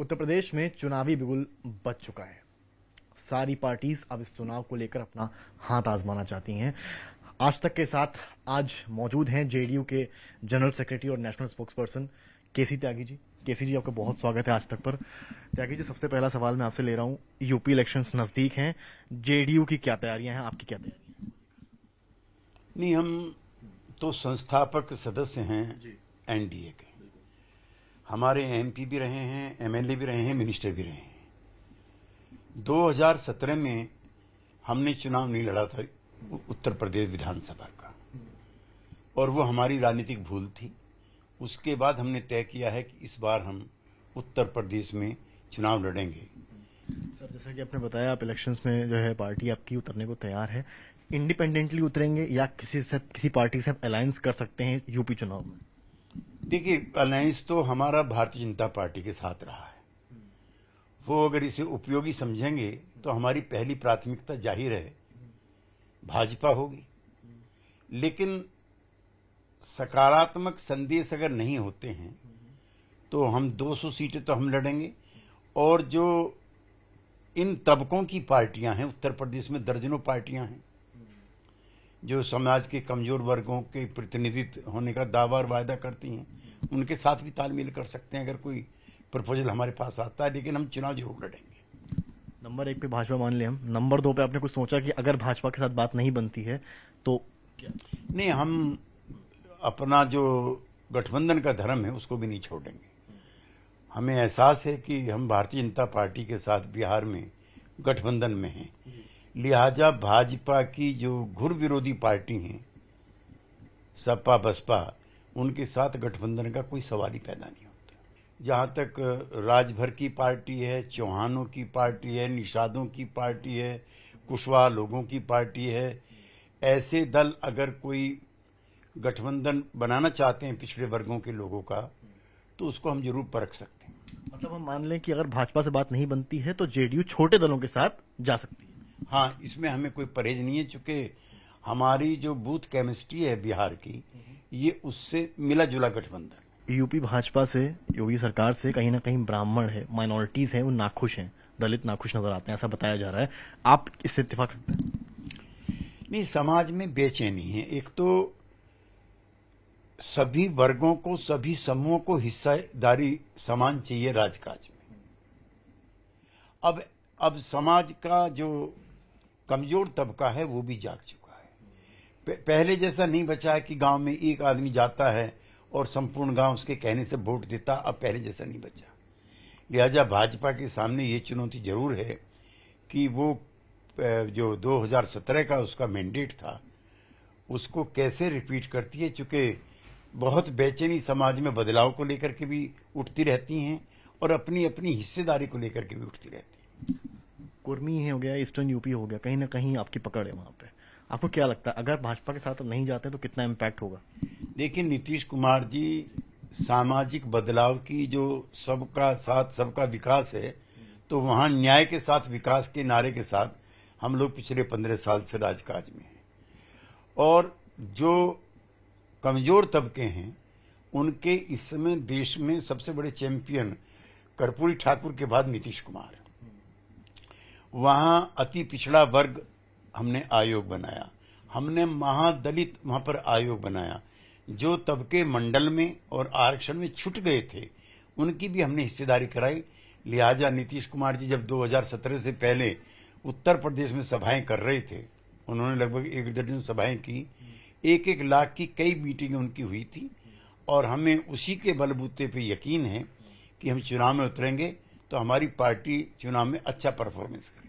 उत्तर प्रदेश में चुनावी बिगुल बच चुका है सारी पार्टीज अब इस चुनाव को लेकर अपना हाथ आजमाना चाहती हैं आज तक के साथ आज मौजूद हैं जेडीयू के जनरल सेक्रेटरी और national spokesperson K C Tyagi ji K C ji आपका बहुत स्वागत है आज तक पर त्यागी जी सबसे पहला सवाल मैं आपसे ले रहा हूं यूपी इलेक्शंस नजदीक हैं जेडीयू की क्या तैयारियां हैं आपकी क्या तैयारियां नहीं हम तो संस्थापक सदस्य हैं एनडीए के हमारे एमपी भी रहे हैं एमएलए भी रहे हैं मिनिस्टर भी रहे हैं 2017 में हमने चुनाव नहीं लड़ा था उत्तर प्रदेश विधानसभा का और वो हमारी राजनीतिक भूल थी उसके बाद हमने तय किया है कि इस बार हम उत्तर प्रदेश में चुनाव लड़ेंगे सर जैसा कि आपने बताया आप इलेक्शंस में जो है पार्टी आपकी उतरने को तैयार है इंडिपेंडेंटली उतरेंगे या किसी से किसी पार्टी से आप अलायंस कर सकते हैं यूपी चुनाव में देखिए अलायंस तो हमारा भारतीय जनता पार्टी के साथ रहा है वो अगर इसे उपयोगी समझेंगे तो हमारी पहली प्राथमिकता जाहिर है भाजपा होगी लेकिन सकारात्मक संदेश अगर नहीं होते हैं तो हम 200 सीटें तो हम लड़ेंगे और जो इन तबकों की पार्टियां हैं उत्तर प्रदेश में दर्जनों पार्टियां हैं जो समाज के कमजोर वर्गों के प्रतिनिधित्व होने का दावा और वायदा करती हैं उनके साथ भी तालमेल कर सकते हैं अगर कोई प्रपोजल हमारे पास आता है लेकिन हम चुनाव जरूर लड़ेंगे नंबर एक पे भाजपा मान लें हम नंबर दो पे आपने कुछ सोचा कि अगर भाजपा के साथ बात नहीं बनती है तो क्या नहीं हम अपना जो गठबंधन का धर्म है उसको भी नहीं छोड़ेंगे हमें एहसास है कि हम भारतीय जनता पार्टी के साथ बिहार में गठबंधन में हैं लिहाजा भाजपा की जो घुर विरोधी पार्टी हैं सपा बसपा उनके साथ गठबंधन का कोई सवाल ही पैदा नहीं होता जहां तक राजभर की पार्टी है चौहानों की पार्टी है निषादों की पार्टी है कुशवाहा लोगों की पार्टी है ऐसे दल अगर कोई गठबंधन बनाना चाहते हैं पिछड़े वर्गों के लोगों का तो उसको हम जरूर परख सकते हैं मतलब हम मान लें कि अगर भाजपा से बात नहीं बनती है तो जेडीयू छोटे दलों के साथ जा सकती है हाँ इसमें हमें कोई परहेज नहीं है चूंकि हमारी जो बूथ केमिस्ट्री है बिहार की ये उससे मिला जुला गठबंधन यूपी भाजपा से योगी सरकार से कहीं ना कहीं ब्राह्मण है माइनॉरिटीज है वो नाखुश हैं दलित नाखुश नजर आते हैं ऐसा बताया जा रहा है आप इससे इतफाक रखते हैं नहीं समाज में बेचैनी है एक तो सभी वर्गों को सभी समूहों को हिस्सेदारी समान चाहिए राजकाज में अब अब समाज का जो कमजोर तबका है वो भी जाग चुका है पहले जैसा नहीं बचा है कि गांव में एक आदमी जाता है और संपूर्ण गांव उसके कहने से वोट देता अब पहले जैसा नहीं बचा लिहाजा भाजपा के सामने ये चुनौती जरूर है कि वो जो 2017 का उसका मैंडेट था उसको कैसे रिपीट करती है चूंकि बहुत बेचैनी समाज में बदलाव को लेकर के भी उठती रहती हैं और अपनी अपनी हिस्सेदारी को लेकर के भी उठती रहती हैं कुर्मी हो गया ईस्टर्न यूपी हो गया कहीं ना कहीं आपकी पकड़ है वहां पे आपको क्या लगता है अगर भाजपा के साथ नहीं जाते तो कितना इम्पैक्ट होगा देखिए नीतीश कुमार जी सामाजिक बदलाव की जो सबका साथ सबका विकास है तो वहां न्याय के साथ विकास के नारे के साथ हम लोग पिछले पंद्रह साल से राजकाज में हैं और जो कमजोर तबके हैं उनके इस समय देश में सबसे बड़े चैंपियन कर्पूरी ठाकुर के बाद नीतीश कुमार वहां अति पिछड़ा वर्ग हमने आयोग बनाया हमने महादलित वहां पर आयोग बनाया जो तबके मंडल में और आरक्षण में छूट गए थे उनकी भी हमने हिस्सेदारी कराई लिहाजा नीतीश कुमार जी जब 2017 से पहले उत्तर प्रदेश में सभाएं कर रहे थे उन्होंने लगभग एक दर्जन सभाएं की एक एक लाख की कई मीटिंग उनकी हुई थी और हमें उसी के बलबूते पे यकीन है कि हम चुनाव में उतरेंगे तो हमारी पार्टी चुनाव में अच्छा परफॉर्मेंस करेगी